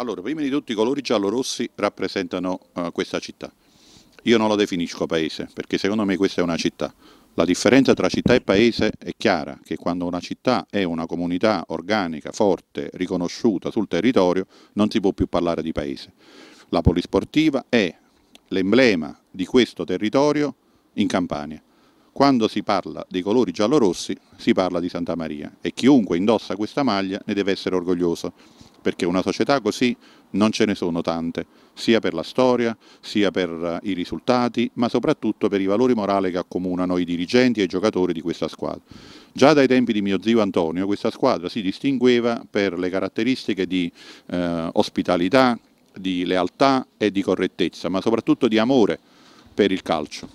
Allora, prima di tutto i colori giallo-rossi rappresentano uh, questa città. Io non la definisco paese, perché secondo me questa è una città. La differenza tra città e paese è chiara, che quando una città è una comunità organica, forte, riconosciuta sul territorio, non si può più parlare di paese. La polisportiva è l'emblema di questo territorio in Campania. Quando si parla dei colori giallo-rossi si parla di Santa Maria e chiunque indossa questa maglia ne deve essere orgoglioso perché una società così non ce ne sono tante, sia per la storia, sia per eh, i risultati, ma soprattutto per i valori morali che accomunano i dirigenti e i giocatori di questa squadra. Già dai tempi di mio zio Antonio questa squadra si distingueva per le caratteristiche di eh, ospitalità, di lealtà e di correttezza, ma soprattutto di amore per il calcio.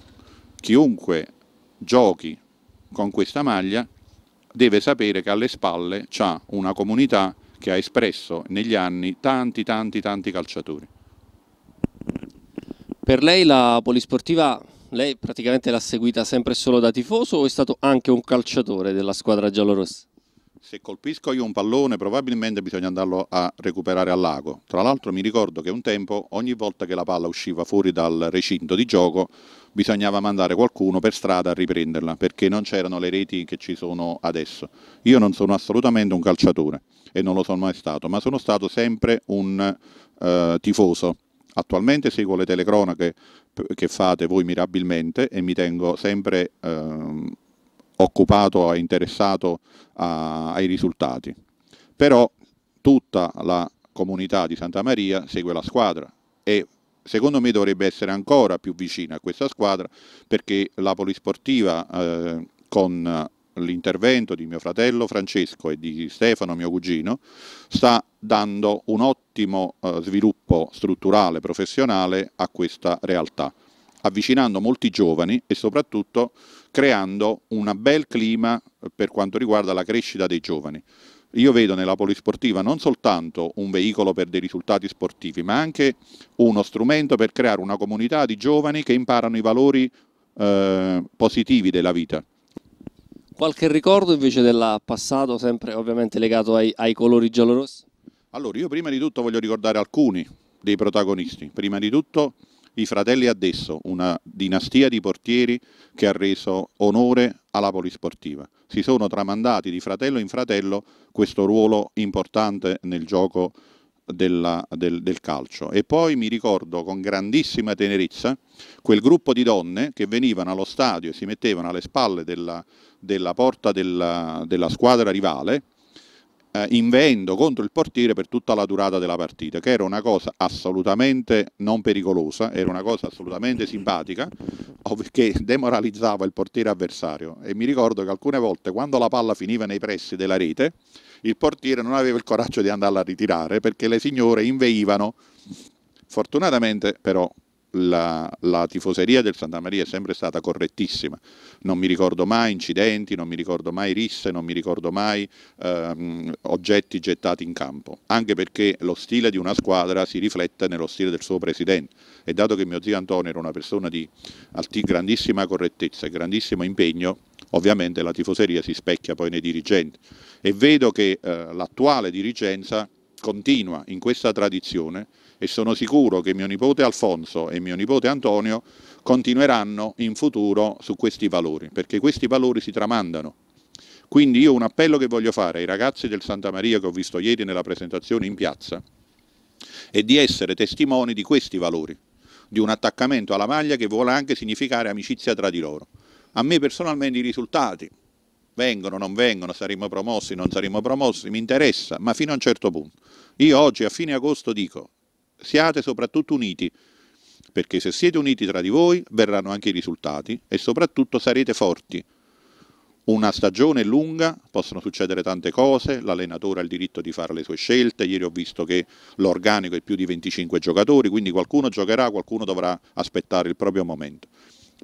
Chiunque giochi con questa maglia deve sapere che alle spalle c'è una comunità che ha espresso negli anni tanti, tanti, tanti calciatori. Per lei la polisportiva, lei praticamente l'ha seguita sempre solo da tifoso o è stato anche un calciatore della squadra giallorossa? se colpisco io un pallone probabilmente bisogna andarlo a recuperare al lago. Tra l'altro mi ricordo che un tempo ogni volta che la palla usciva fuori dal recinto di gioco bisognava mandare qualcuno per strada a riprenderla perché non c'erano le reti che ci sono adesso. Io non sono assolutamente un calciatore e non lo sono mai stato, ma sono stato sempre un eh, tifoso. Attualmente seguo le telecronache che fate voi mirabilmente e mi tengo sempre eh, occupato e interessato a, ai risultati. Però tutta la comunità di Santa Maria segue la squadra e secondo me dovrebbe essere ancora più vicina a questa squadra perché la polisportiva eh, con l'intervento di mio fratello Francesco e di Stefano, mio cugino, sta dando un ottimo eh, sviluppo strutturale, professionale a questa realtà avvicinando molti giovani e soprattutto creando un bel clima per quanto riguarda la crescita dei giovani. Io vedo nella polisportiva non soltanto un veicolo per dei risultati sportivi, ma anche uno strumento per creare una comunità di giovani che imparano i valori eh, positivi della vita. Qualche ricordo invece del passato, sempre ovviamente legato ai, ai colori giallorossi? Allora, io prima di tutto voglio ricordare alcuni dei protagonisti. Prima di tutto i fratelli adesso, una dinastia di portieri che ha reso onore alla polisportiva. Si sono tramandati di fratello in fratello questo ruolo importante nel gioco della, del, del, calcio. E poi mi ricordo con grandissima tenerezza quel gruppo di donne che venivano allo stadio e si mettevano alle spalle della, della porta della, della squadra rivale eh, in vento contro il portiere per tutta la durata della partita, che era una cosa assolutamente non pericolosa, era una cosa assolutamente simpatica, che demoralizzava il portiere avversario. E mi ricordo che alcune volte quando la palla finiva nei pressi della rete, il portiere non aveva il coraggio di andarla a ritirare perché le signore inveivano. Fortunatamente però la, la, tifoseria del Santa Maria è sempre stata correttissima, non mi ricordo mai incidenti, non mi ricordo mai risse, non mi ricordo mai ehm, oggetti gettati in campo, anche perché lo stile di una squadra si riflette nello stile del suo presidente e dato che mio zio Antonio era una persona di grandissima correttezza e grandissimo impegno, ovviamente la tifoseria si specchia poi nei dirigenti e vedo che eh, l'attuale dirigenza continua in questa tradizione e sono sicuro che mio nipote Alfonso e mio nipote Antonio continueranno in futuro su questi valori, perché questi valori si tramandano. Quindi io un appello che voglio fare ai ragazzi del Santa Maria che ho visto ieri nella presentazione in piazza è di essere testimoni di questi valori, di un attaccamento alla maglia che vuole anche significare amicizia tra di loro. A me personalmente i risultati vengono, non vengono, saremo promossi, non saremo promossi, mi interessa, ma fino a un certo punto. Io oggi a fine agosto dico, siate soprattutto uniti, perché se siete uniti tra di voi verranno anche i risultati e soprattutto sarete forti. Una stagione è lunga, possono succedere tante cose, l'allenatore ha il diritto di fare le sue scelte, ieri ho visto che l'organico è più di 25 giocatori, quindi qualcuno giocherà, qualcuno dovrà aspettare il proprio momento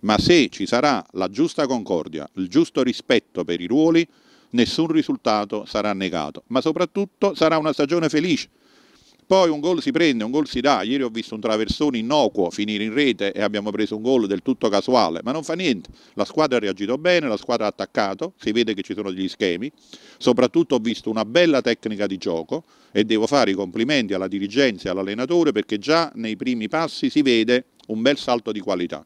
ma se ci sarà la giusta concordia, il giusto rispetto per i ruoli, nessun risultato sarà negato, ma soprattutto sarà una stagione felice. Poi un gol si prende, un gol si dà. Ieri ho visto un traversone innocuo finire in rete e abbiamo preso un gol del tutto casuale, ma non fa niente. La squadra ha reagito bene, la squadra ha attaccato, si vede che ci sono degli schemi. Soprattutto ho visto una bella tecnica di gioco e devo fare i complimenti alla dirigenza e all'allenatore perché già nei primi passi si vede un bel salto di qualità.